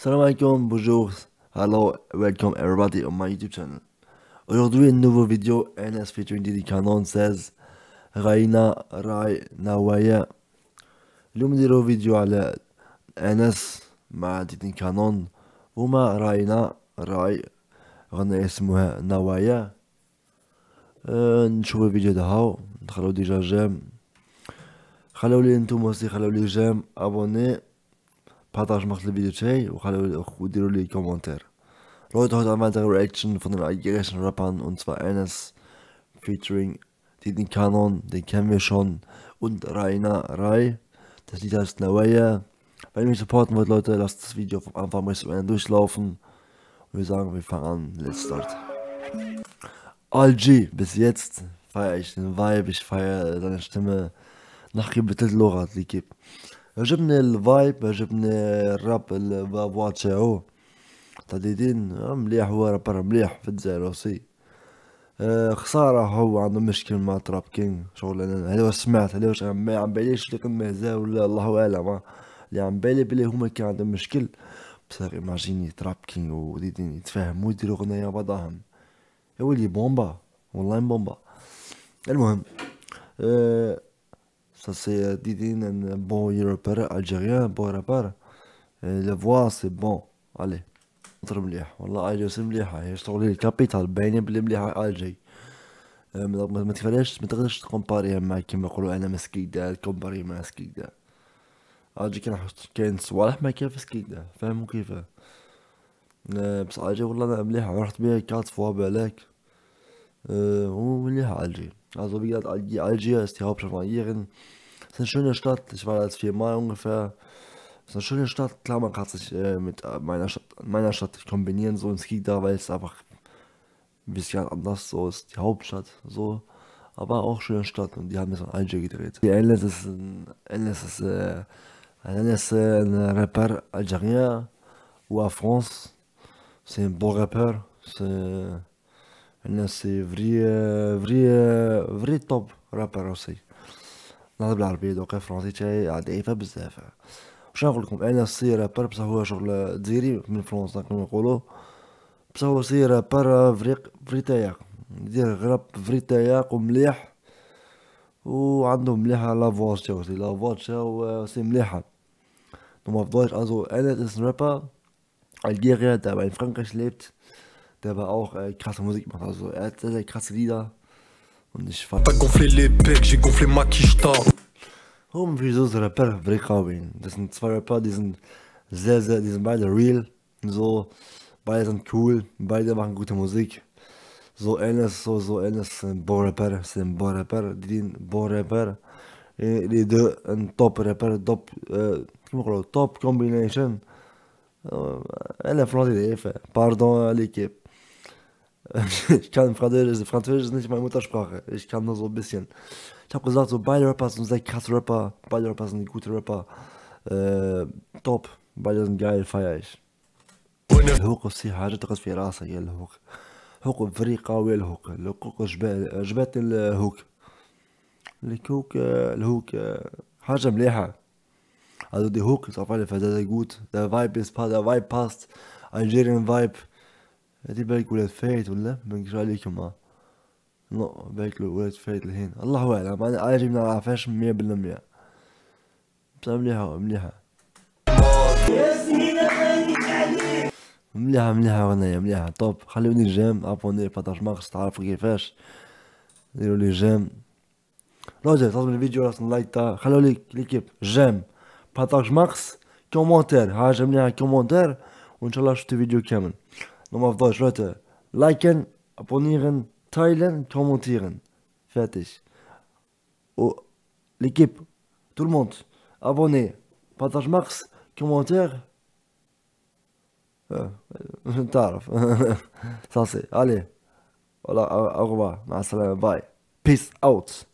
Salam alaikum, bonjour, hello, welcome everybody on my YouTube channel. Aujourd'hui, une nouvelle vidéo NS featuring Didi Canon 16 Raina Rai Nawaya. اليوم نديرو فيديو على انس مع ديدين Didi Nawaya. Euh, un الفيديو vidéo, vous vous بارطاج مقطع الفيديو تاعي وخلوا die لي كومنتير Leute, heute eine weitere Reaction von den algerischen Rappern und zwar eines featuring Didin Kanon, den kennen wir schon, und Rainer Rai. Das Lied heißt Nawaya. Wenn ihr mich supporten wollt, Leute, lasst das Video vom Anfang bis zum Ende durchlaufen. Und wir sagen, wir fangen an. Let's start. Algi, bis jetzt feiere ich den Vibe, ich feiere seine Stimme. Nachgebetelt Lorat, die gibt. عجبني الفايب عجبني الراب الفوا تاعو تاع ديدين آه، مليح هو رابر مليح في الجزائر اوسي آه، خسارة هو عنده مشكل مع تراب كينغ شغل انا هذا سمعت هذا واش ما عم باليش اللي قمه ولا الله اعلم آه، اللي عم بالي بلي هما كان عندهم مشكل بصح ايماجيني تراب كينغ وديدين يتفاهموا يديروا غنايا بعضهم يولي بومبا والله بومبا المهم أه Ça, c'est euh, dit un bon Européen, Algérien, bon rappeur. le voix, c'est bon. Allez. خاطر مليح والله اجي مليحه هي شغل الكابيتال باينه بلي مليحه اجي ما تفرش ما تقدرش تكومباريها مع كيما نقولوا انا مسكيدة كومباري مع سكيدة اجي كان كاين صوالح ما كاين في سكيدة فاهمو كيفاه بس اجي والله مليحه رحت بيها كات فوا بالك أه مليحه اجي Also wie gesagt, Algier ist die Hauptstadt von Algerien. Ist eine schöne Stadt. Ich war da jetzt viermal ungefähr. Ist eine schöne Stadt. Klar, man kann sich äh, mit äh, meiner Stadt, meiner Stadt kombinieren, so ins Krieg da, weil es einfach ein bisschen anders so ist. Die Hauptstadt so. Aber auch schöne Stadt und die haben jetzt in Algier gedreht. Die Enes ist ein Enes ist äh, ein Rapper Algerien ou à France. C'est un beau rappeur. C'est انا سي فري فري فري توب رابر روسي نهضر بالعربيه دوكا الفرونسي تاعي ضعيفه بزاف واش نقول لكم انا سي رابر بصح هو شغل ديري من فرنسا كما نقولوا بصح هو سي رابر فري فري تاعي يدير غراب فري تاعي ومليح وعندهم مليحه لافوا تاعو سي لافوا تاعو سي مليحه دونك فضلش ازو انا اسم رابر الجيريا تاع فرانكاش ليبت der war auch äh, krasse Musik Also er hat sehr, sehr krasse Lieder. Und ich fand. Das sind zwei Rapper, die sind sehr, sehr, die sind beide real. So, beide sind cool, beide machen gute Musik. So ähnlich, so, so ähnlich ein Bo-Rapper, ein Bo-Rapper, ein Bo-Rapper. Die deux, ein top rapper, top, euh, top combination. Äh, elle a flanté les faits. Pardon à l'équipe. Ich kann Französisch, Französisch ist nicht meine Muttersprache. Ich kann nur so ein bisschen. Ich habe gesagt, so beide Rapper sind sehr krasse Rapper. Beide Rapper sind gute Rapper. Äh, top. Beide sind geil, feier ich. الهوق في حاجة تغرس في راسها هي الهوق هوق الفريقة ويا الهوق الهوق جبال Le الهوق الهوق الهوق Hajam Leha. Also die Hook ist auf alle Fälle sehr, sehr gut. Der Vibe ist der Vibe passt. Algerien Vibe. هادي بالك ولاد فايت ولا مانكش عليكم ها نو بالك ولاد فايت لهين الله اعلم انا عاجي ما نعرفهاش مية بالمية بصح مليحة مليحة مليحة مليحة غنية مليحة طوب خلوني جيم ابوني بارطاج ماكس تعرف كيفاش ديروا لي جيم روجر لازم الفيديو راس لايك تاع خلوا لي ليكيب جيم بارطاج ماكس كومونتير جيم لي كومونتير وان شاء الله شفتوا فيديو كامل Nochmal auf Deutsch, Leute. Liken, abonnieren, teilen, kommentieren. Fertig. Oh, l'équipe, tout le monde, abonnez, partage max, commentaire. تعرف صافي عليه والله اغبى مع السلامه باي بيس اوت